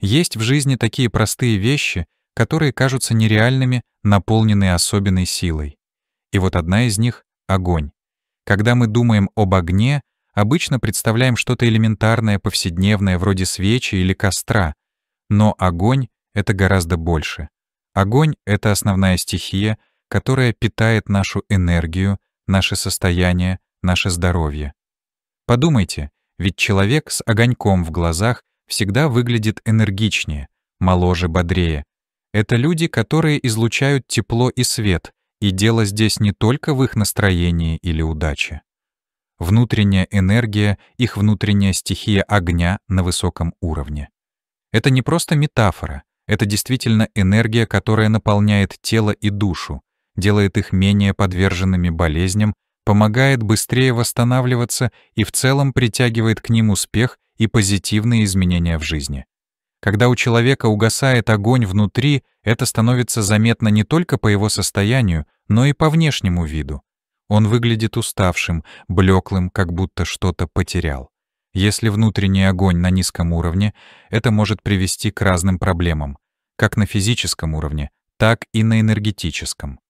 Есть в жизни такие простые вещи, которые кажутся нереальными, наполненные особенной силой. И вот одна из них — огонь. Когда мы думаем об огне, обычно представляем что-то элементарное, повседневное, вроде свечи или костра. Но огонь — это гораздо больше. Огонь — это основная стихия, которая питает нашу энергию, наше состояние, наше здоровье. Подумайте, ведь человек с огоньком в глазах всегда выглядит энергичнее, моложе, бодрее. Это люди, которые излучают тепло и свет, и дело здесь не только в их настроении или удаче. Внутренняя энергия, их внутренняя стихия огня на высоком уровне. Это не просто метафора, это действительно энергия, которая наполняет тело и душу, делает их менее подверженными болезням, помогает быстрее восстанавливаться и в целом притягивает к ним успех и позитивные изменения в жизни. Когда у человека угасает огонь внутри, это становится заметно не только по его состоянию, но и по внешнему виду. Он выглядит уставшим, блеклым, как будто что-то потерял. Если внутренний огонь на низком уровне, это может привести к разным проблемам, как на физическом уровне, так и на энергетическом.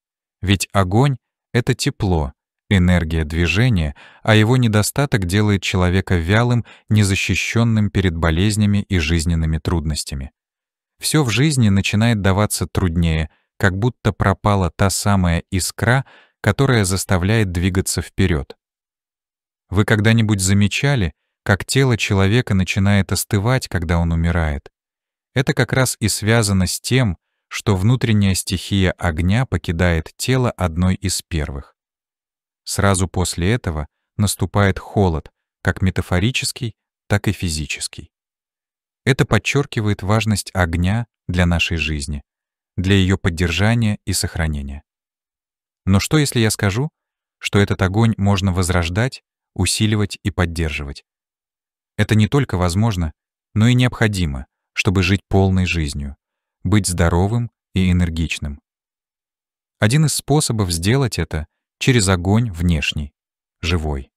Ведь огонь — это тепло, энергия движения, а его недостаток делает человека вялым, незащищенным перед болезнями и жизненными трудностями. Все в жизни начинает даваться труднее, как будто пропала та самая искра, которая заставляет двигаться вперед. Вы когда-нибудь замечали, как тело человека начинает остывать, когда он умирает? Это как раз и связано с тем, что внутренняя стихия огня покидает тело одной из первых. Сразу после этого наступает холод, как метафорический, так и физический. Это подчеркивает важность огня для нашей жизни, для ее поддержания и сохранения. Но что, если я скажу, что этот огонь можно возрождать, усиливать и поддерживать? Это не только возможно, но и необходимо, чтобы жить полной жизнью, быть здоровым и энергичным. Один из способов сделать это — через огонь внешний, живой.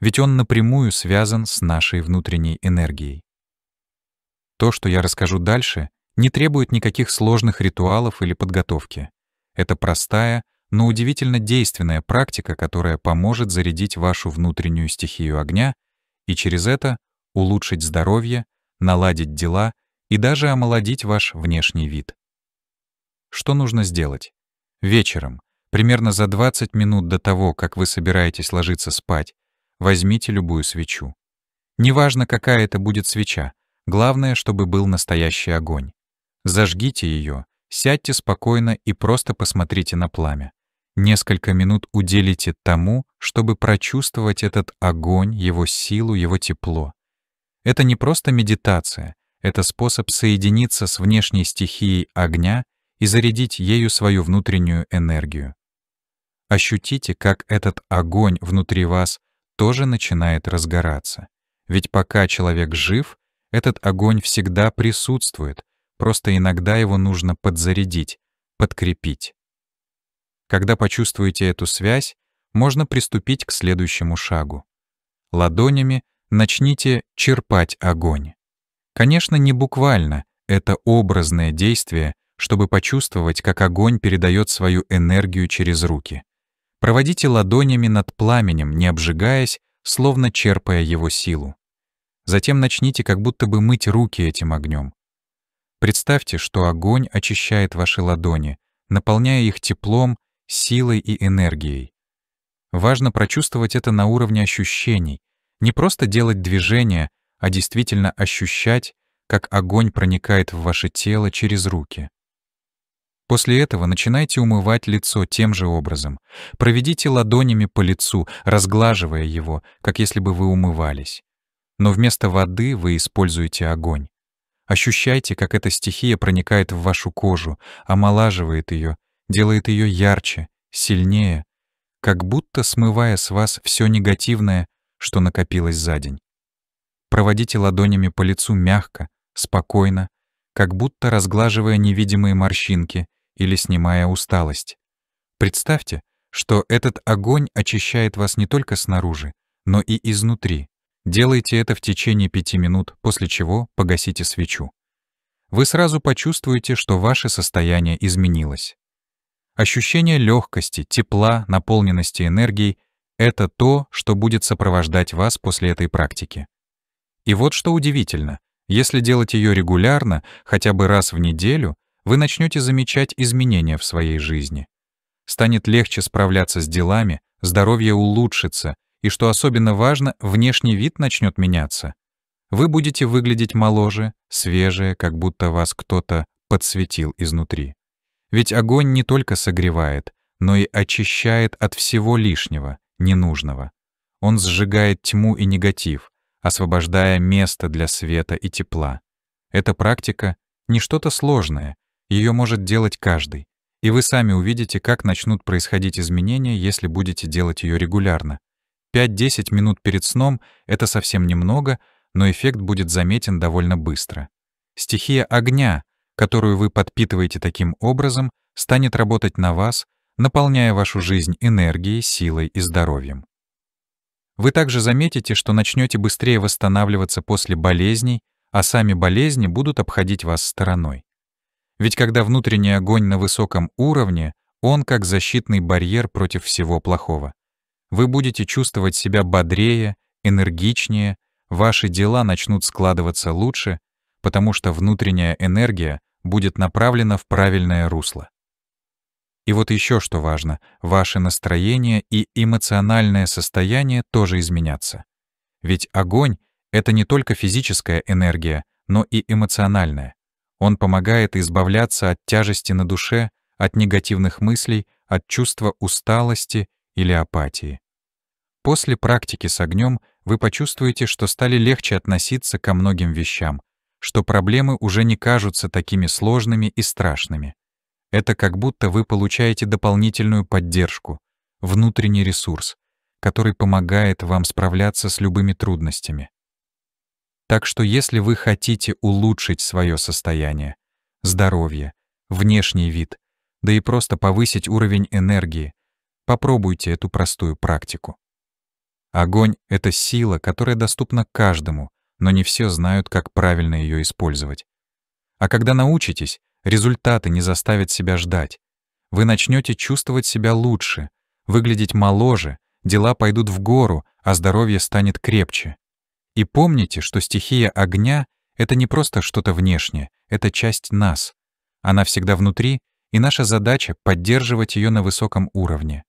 Ведь он напрямую связан с нашей внутренней энергией. То, что я расскажу дальше, не требует никаких сложных ритуалов или подготовки. Это простая, но удивительно действенная практика, которая поможет зарядить вашу внутреннюю стихию огня и через это улучшить здоровье, наладить дела и даже омолодить ваш внешний вид. Что нужно сделать? Вечером, Примерно за 20 минут до того, как вы собираетесь ложиться спать, возьмите любую свечу. Неважно, какая это будет свеча, главное, чтобы был настоящий огонь. Зажгите ее, сядьте спокойно и просто посмотрите на пламя. Несколько минут уделите тому, чтобы прочувствовать этот огонь, его силу, его тепло. Это не просто медитация, это способ соединиться с внешней стихией огня и зарядить ею свою внутреннюю энергию. Ощутите, как этот огонь внутри вас тоже начинает разгораться. Ведь пока человек жив, этот огонь всегда присутствует, просто иногда его нужно подзарядить, подкрепить. Когда почувствуете эту связь, можно приступить к следующему шагу. Ладонями начните черпать огонь. Конечно, не буквально, это образное действие, чтобы почувствовать, как огонь передает свою энергию через руки. Проводите ладонями над пламенем, не обжигаясь, словно черпая его силу. Затем начните как будто бы мыть руки этим огнем. Представьте, что огонь очищает ваши ладони, наполняя их теплом, силой и энергией. Важно прочувствовать это на уровне ощущений, не просто делать движения, а действительно ощущать, как огонь проникает в ваше тело через руки. После этого начинайте умывать лицо тем же образом. Проведите ладонями по лицу, разглаживая его, как если бы вы умывались. Но вместо воды вы используете огонь. Ощущайте, как эта стихия проникает в вашу кожу, омолаживает ее, делает ее ярче, сильнее, как будто смывая с вас все негативное, что накопилось за день. Проводите ладонями по лицу мягко, спокойно, как будто разглаживая невидимые морщинки или снимая усталость. Представьте, что этот огонь очищает вас не только снаружи, но и изнутри. Делайте это в течение пяти минут, после чего погасите свечу. Вы сразу почувствуете, что ваше состояние изменилось. Ощущение легкости, тепла, наполненности энергией — это то, что будет сопровождать вас после этой практики. И вот что удивительно, если делать ее регулярно, хотя бы раз в неделю, вы начнете замечать изменения в своей жизни. Станет легче справляться с делами, здоровье улучшится, и, что особенно важно, внешний вид начнет меняться. Вы будете выглядеть моложе, свежее, как будто вас кто-то подсветил изнутри. Ведь огонь не только согревает, но и очищает от всего лишнего, ненужного. Он сжигает тьму и негатив, освобождая место для света и тепла. Эта практика — не что-то сложное, ее может делать каждый. И вы сами увидите, как начнут происходить изменения, если будете делать ее регулярно. 5-10 минут перед сном — это совсем немного, но эффект будет заметен довольно быстро. Стихия огня, которую вы подпитываете таким образом, станет работать на вас, наполняя вашу жизнь энергией, силой и здоровьем. Вы также заметите, что начнете быстрее восстанавливаться после болезней, а сами болезни будут обходить вас стороной. Ведь когда внутренний огонь на высоком уровне, он как защитный барьер против всего плохого. Вы будете чувствовать себя бодрее, энергичнее, ваши дела начнут складываться лучше, потому что внутренняя энергия будет направлена в правильное русло. И вот еще что важно, ваше настроение и эмоциональное состояние тоже изменятся. Ведь огонь — это не только физическая энергия, но и эмоциональная. Он помогает избавляться от тяжести на душе, от негативных мыслей, от чувства усталости или апатии. После практики с огнем вы почувствуете, что стали легче относиться ко многим вещам, что проблемы уже не кажутся такими сложными и страшными. Это как будто вы получаете дополнительную поддержку, внутренний ресурс, который помогает вам справляться с любыми трудностями. Так что если вы хотите улучшить свое состояние, здоровье, внешний вид, да и просто повысить уровень энергии, попробуйте эту простую практику. Огонь — это сила, которая доступна каждому, но не все знают, как правильно ее использовать. А когда научитесь, Результаты не заставят себя ждать. Вы начнете чувствовать себя лучше, выглядеть моложе, дела пойдут в гору, а здоровье станет крепче. И помните, что стихия огня — это не просто что-то внешнее, это часть нас. Она всегда внутри, и наша задача — поддерживать ее на высоком уровне.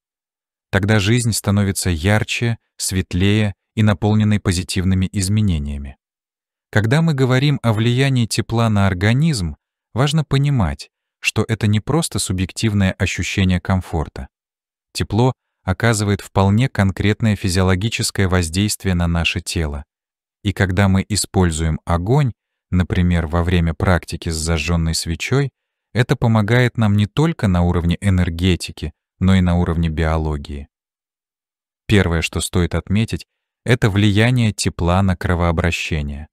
Тогда жизнь становится ярче, светлее и наполненной позитивными изменениями. Когда мы говорим о влиянии тепла на организм, Важно понимать, что это не просто субъективное ощущение комфорта. Тепло оказывает вполне конкретное физиологическое воздействие на наше тело. И когда мы используем огонь, например, во время практики с зажженной свечой, это помогает нам не только на уровне энергетики, но и на уровне биологии. Первое, что стоит отметить, это влияние тепла на кровообращение.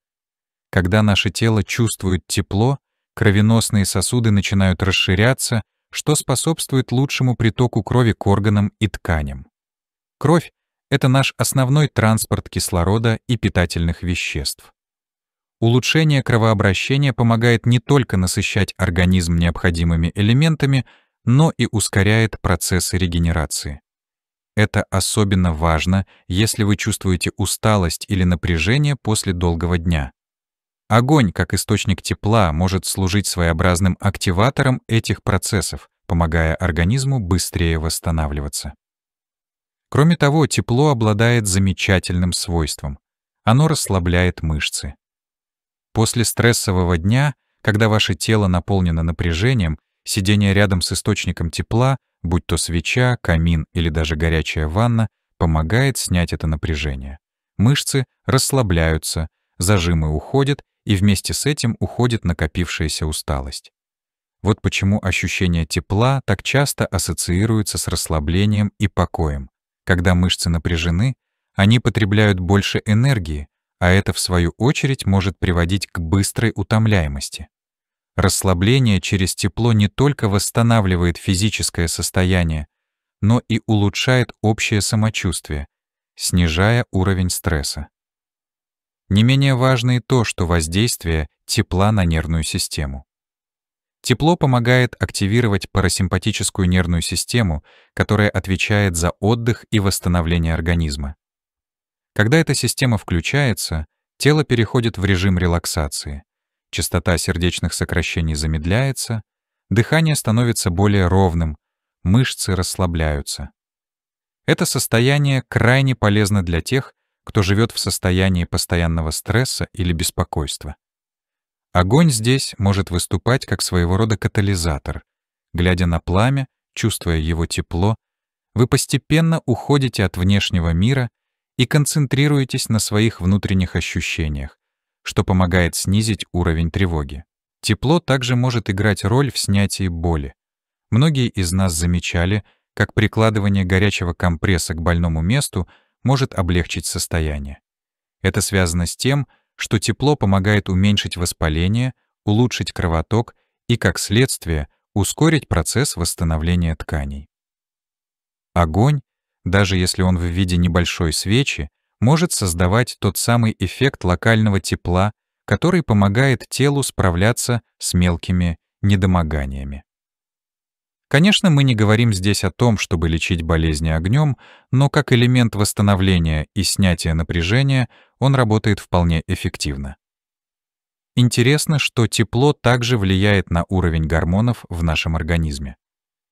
Когда наше тело чувствует тепло, Кровеносные сосуды начинают расширяться, что способствует лучшему притоку крови к органам и тканям. Кровь — это наш основной транспорт кислорода и питательных веществ. Улучшение кровообращения помогает не только насыщать организм необходимыми элементами, но и ускоряет процессы регенерации. Это особенно важно, если вы чувствуете усталость или напряжение после долгого дня. Огонь, как источник тепла, может служить своеобразным активатором этих процессов, помогая организму быстрее восстанавливаться. Кроме того, тепло обладает замечательным свойством. Оно расслабляет мышцы. После стрессового дня, когда ваше тело наполнено напряжением, сидение рядом с источником тепла, будь то свеча, камин или даже горячая ванна, помогает снять это напряжение. Мышцы расслабляются, зажимы уходят, и вместе с этим уходит накопившаяся усталость. Вот почему ощущение тепла так часто ассоциируется с расслаблением и покоем. Когда мышцы напряжены, они потребляют больше энергии, а это, в свою очередь, может приводить к быстрой утомляемости. Расслабление через тепло не только восстанавливает физическое состояние, но и улучшает общее самочувствие, снижая уровень стресса. Не менее важно и то, что воздействие тепла на нервную систему. Тепло помогает активировать парасимпатическую нервную систему, которая отвечает за отдых и восстановление организма. Когда эта система включается, тело переходит в режим релаксации. Частота сердечных сокращений замедляется, дыхание становится более ровным, мышцы расслабляются. Это состояние крайне полезно для тех, кто живет в состоянии постоянного стресса или беспокойства. Огонь здесь может выступать как своего рода катализатор. Глядя на пламя, чувствуя его тепло, вы постепенно уходите от внешнего мира и концентрируетесь на своих внутренних ощущениях, что помогает снизить уровень тревоги. Тепло также может играть роль в снятии боли. Многие из нас замечали, как прикладывание горячего компресса к больному месту может облегчить состояние. Это связано с тем, что тепло помогает уменьшить воспаление, улучшить кровоток и, как следствие, ускорить процесс восстановления тканей. Огонь, даже если он в виде небольшой свечи, может создавать тот самый эффект локального тепла, который помогает телу справляться с мелкими недомоганиями. Конечно, мы не говорим здесь о том, чтобы лечить болезни огнем, но как элемент восстановления и снятия напряжения он работает вполне эффективно. Интересно, что тепло также влияет на уровень гормонов в нашем организме.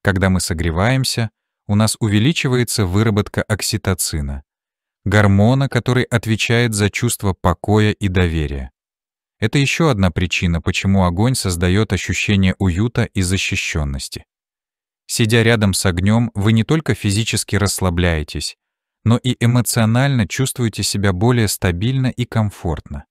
Когда мы согреваемся, у нас увеличивается выработка окситоцина, гормона, который отвечает за чувство покоя и доверия. Это еще одна причина, почему огонь создает ощущение уюта и защищенности. Сидя рядом с огнем, вы не только физически расслабляетесь, но и эмоционально чувствуете себя более стабильно и комфортно.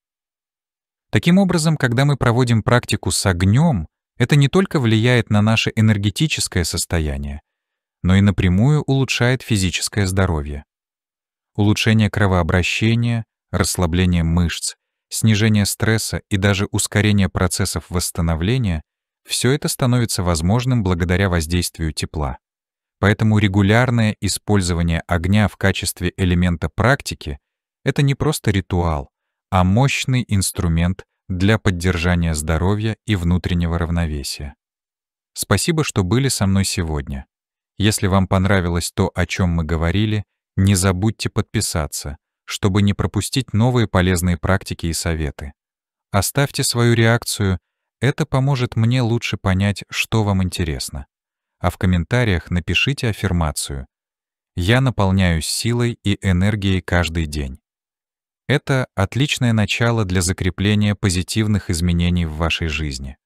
Таким образом, когда мы проводим практику с огнем, это не только влияет на наше энергетическое состояние, но и напрямую улучшает физическое здоровье. Улучшение кровообращения, расслабление мышц, снижение стресса и даже ускорение процессов восстановления — все это становится возможным благодаря воздействию тепла. Поэтому регулярное использование огня в качестве элемента практики — это не просто ритуал, а мощный инструмент для поддержания здоровья и внутреннего равновесия. Спасибо, что были со мной сегодня. Если вам понравилось то, о чем мы говорили, не забудьте подписаться, чтобы не пропустить новые полезные практики и советы. Оставьте свою реакцию это поможет мне лучше понять, что вам интересно. А в комментариях напишите аффирмацию. Я наполняюсь силой и энергией каждый день. Это отличное начало для закрепления позитивных изменений в вашей жизни.